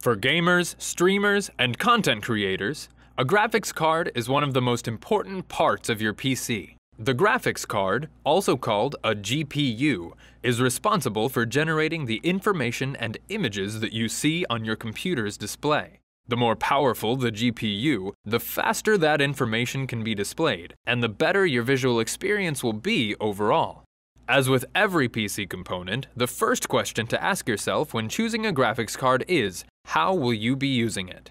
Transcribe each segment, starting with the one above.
For gamers, streamers, and content creators, a graphics card is one of the most important parts of your PC. The graphics card, also called a GPU, is responsible for generating the information and images that you see on your computer's display. The more powerful the GPU, the faster that information can be displayed, and the better your visual experience will be overall. As with every PC component, the first question to ask yourself when choosing a graphics card is, how will you be using it?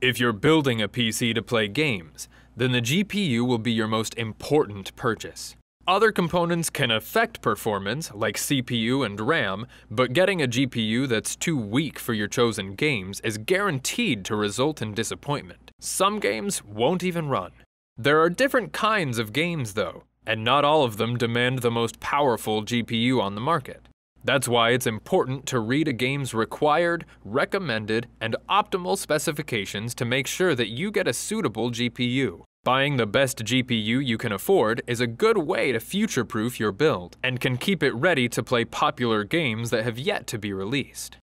If you're building a PC to play games, then the GPU will be your most important purchase. Other components can affect performance, like CPU and RAM, but getting a GPU that's too weak for your chosen games is guaranteed to result in disappointment. Some games won't even run. There are different kinds of games, though, and not all of them demand the most powerful GPU on the market. That's why it's important to read a game's required, recommended, and optimal specifications to make sure that you get a suitable GPU. Buying the best GPU you can afford is a good way to future-proof your build, and can keep it ready to play popular games that have yet to be released.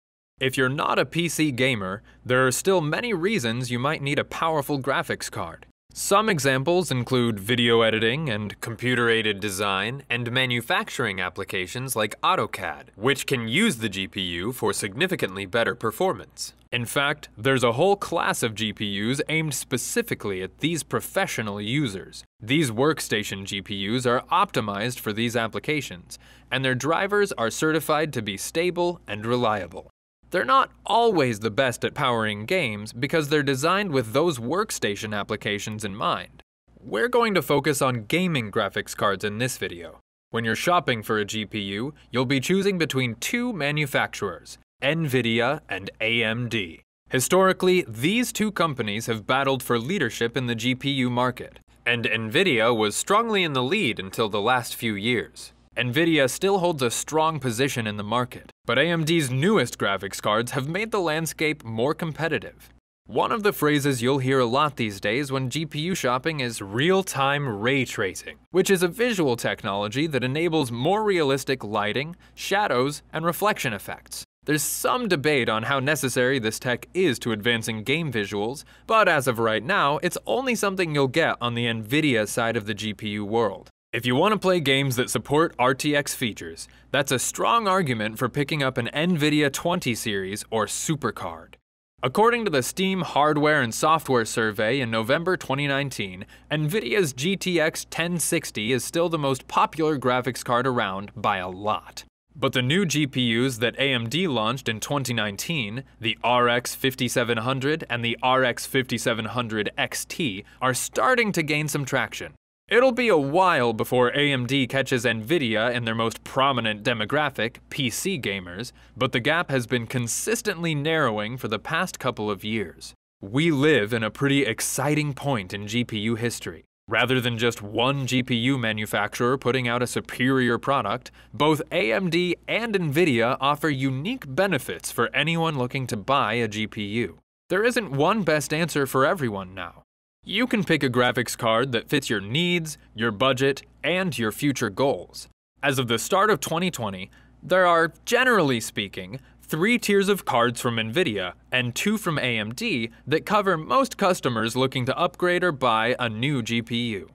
If you're not a PC gamer, there are still many reasons you might need a powerful graphics card. Some examples include video editing and computer-aided design and manufacturing applications like AutoCAD, which can use the GPU for significantly better performance. In fact, there's a whole class of GPUs aimed specifically at these professional users. These workstation GPUs are optimized for these applications, and their drivers are certified to be stable and reliable. They're not always the best at powering games because they're designed with those workstation applications in mind. We're going to focus on gaming graphics cards in this video. When you're shopping for a GPU, you'll be choosing between two manufacturers, NVIDIA and AMD. Historically, these two companies have battled for leadership in the GPU market, and NVIDIA was strongly in the lead until the last few years. NVIDIA still holds a strong position in the market, but AMD's newest graphics cards have made the landscape more competitive. One of the phrases you'll hear a lot these days when GPU shopping is real-time ray tracing, which is a visual technology that enables more realistic lighting, shadows, and reflection effects. There's some debate on how necessary this tech is to advancing game visuals, but as of right now, it's only something you'll get on the NVIDIA side of the GPU world. If you want to play games that support RTX features, that's a strong argument for picking up an NVIDIA 20 series or supercard. According to the Steam Hardware and Software Survey in November 2019, NVIDIA's GTX 1060 is still the most popular graphics card around by a lot. But the new GPUs that AMD launched in 2019, the RX 5700 and the RX 5700 XT, are starting to gain some traction. It'll be a while before AMD catches Nvidia in their most prominent demographic, PC gamers, but the gap has been consistently narrowing for the past couple of years. We live in a pretty exciting point in GPU history. Rather than just one GPU manufacturer putting out a superior product, both AMD and Nvidia offer unique benefits for anyone looking to buy a GPU. There isn't one best answer for everyone now. You can pick a graphics card that fits your needs, your budget, and your future goals. As of the start of 2020, there are, generally speaking, three tiers of cards from NVIDIA and two from AMD that cover most customers looking to upgrade or buy a new GPU.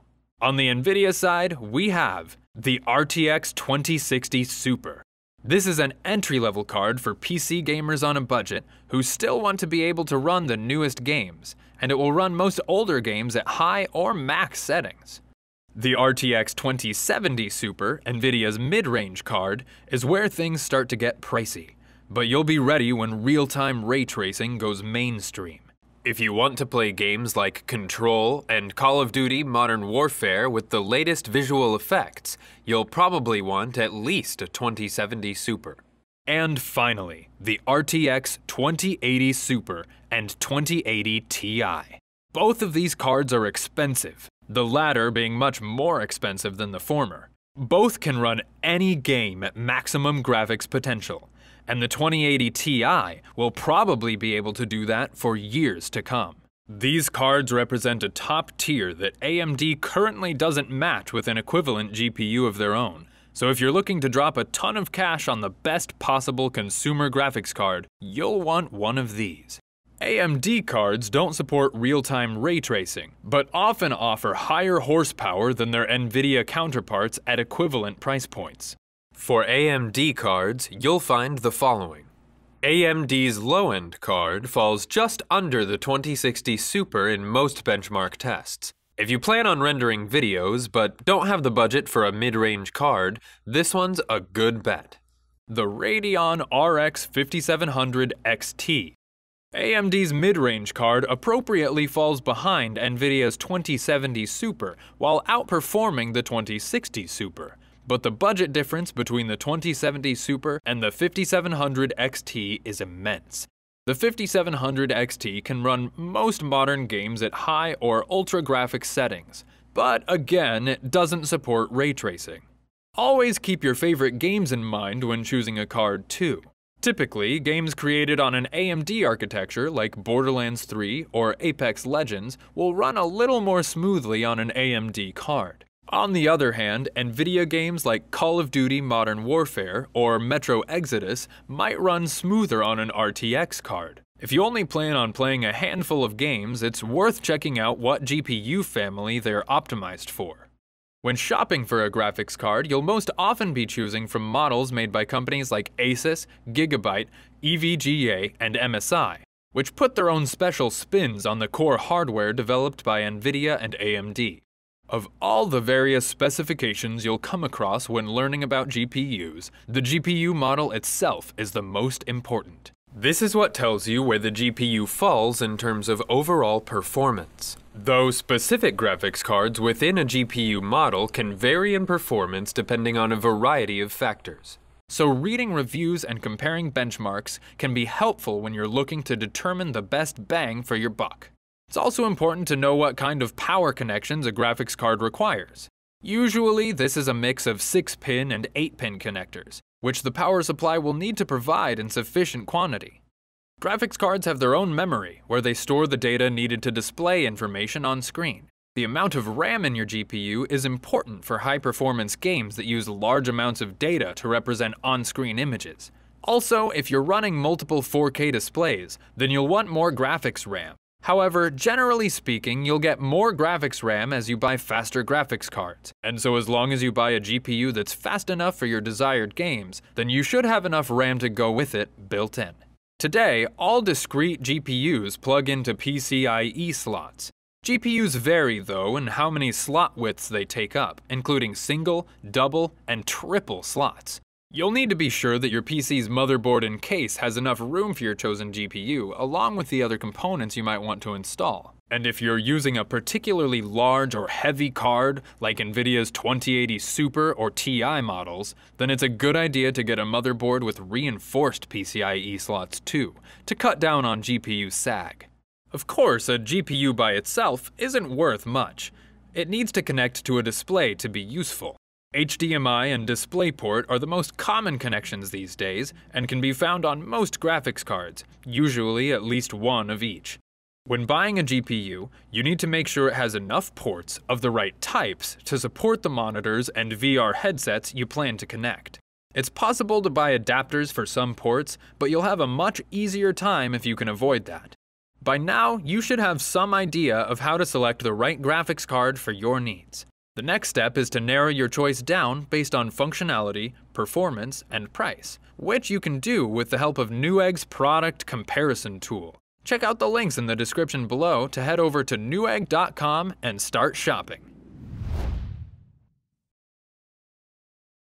On the NVIDIA side, we have the RTX 2060 Super, this is an entry-level card for PC gamers on a budget who still want to be able to run the newest games, and it will run most older games at high or max settings. The RTX 2070 Super, NVIDIA's mid-range card, is where things start to get pricey, but you'll be ready when real-time ray tracing goes mainstream. If you want to play games like Control and Call of Duty Modern Warfare with the latest visual effects, you'll probably want at least a 2070 Super. And finally, the RTX 2080 Super and 2080 Ti. Both of these cards are expensive, the latter being much more expensive than the former. Both can run any game at maximum graphics potential, and the 2080 Ti will probably be able to do that for years to come. These cards represent a top tier that AMD currently doesn't match with an equivalent GPU of their own, so if you're looking to drop a ton of cash on the best possible consumer graphics card, you'll want one of these. AMD cards don't support real-time ray tracing, but often offer higher horsepower than their NVIDIA counterparts at equivalent price points. For AMD cards, you'll find the following. AMD's low-end card falls just under the 2060 Super in most benchmark tests. If you plan on rendering videos but don't have the budget for a mid-range card, this one's a good bet. The Radeon RX 5700 XT. AMD's mid-range card appropriately falls behind NVIDIA's 2070 Super while outperforming the 2060 Super. But the budget difference between the 2070 Super and the 5700 XT is immense. The 5700 XT can run most modern games at high or ultra graphics settings, but again, it doesn't support ray tracing. Always keep your favorite games in mind when choosing a card too. Typically, games created on an AMD architecture like Borderlands 3 or Apex Legends will run a little more smoothly on an AMD card. On the other hand, NVIDIA games like Call of Duty Modern Warfare or Metro Exodus might run smoother on an RTX card. If you only plan on playing a handful of games, it's worth checking out what GPU family they're optimized for. When shopping for a graphics card, you'll most often be choosing from models made by companies like Asus, Gigabyte, EVGA, and MSI, which put their own special spins on the core hardware developed by NVIDIA and AMD. Of all the various specifications you'll come across when learning about GPUs, the GPU model itself is the most important. This is what tells you where the GPU falls in terms of overall performance. Though specific graphics cards within a GPU model can vary in performance depending on a variety of factors. So reading reviews and comparing benchmarks can be helpful when you're looking to determine the best bang for your buck. It's also important to know what kind of power connections a graphics card requires. Usually, this is a mix of 6-pin and 8-pin connectors, which the power supply will need to provide in sufficient quantity. Graphics cards have their own memory, where they store the data needed to display information on screen. The amount of RAM in your GPU is important for high-performance games that use large amounts of data to represent on-screen images. Also, if you're running multiple 4K displays, then you'll want more graphics RAM, However, generally speaking, you'll get more graphics RAM as you buy faster graphics cards. And so as long as you buy a GPU that's fast enough for your desired games, then you should have enough RAM to go with it built in. Today, all discrete GPUs plug into PCIe slots. GPUs vary, though, in how many slot widths they take up, including single, double, and triple slots. You'll need to be sure that your PC's motherboard and case has enough room for your chosen GPU, along with the other components you might want to install. And if you're using a particularly large or heavy card, like NVIDIA's 2080 Super or TI models, then it's a good idea to get a motherboard with reinforced PCIe slots too, to cut down on GPU sag. Of course, a GPU by itself isn't worth much. It needs to connect to a display to be useful. HDMI and DisplayPort are the most common connections these days and can be found on most graphics cards, usually at least one of each. When buying a GPU, you need to make sure it has enough ports of the right types to support the monitors and VR headsets you plan to connect. It's possible to buy adapters for some ports, but you'll have a much easier time if you can avoid that. By now, you should have some idea of how to select the right graphics card for your needs. The next step is to narrow your choice down based on functionality, performance, and price, which you can do with the help of Newegg's product comparison tool. Check out the links in the description below to head over to newegg.com and start shopping.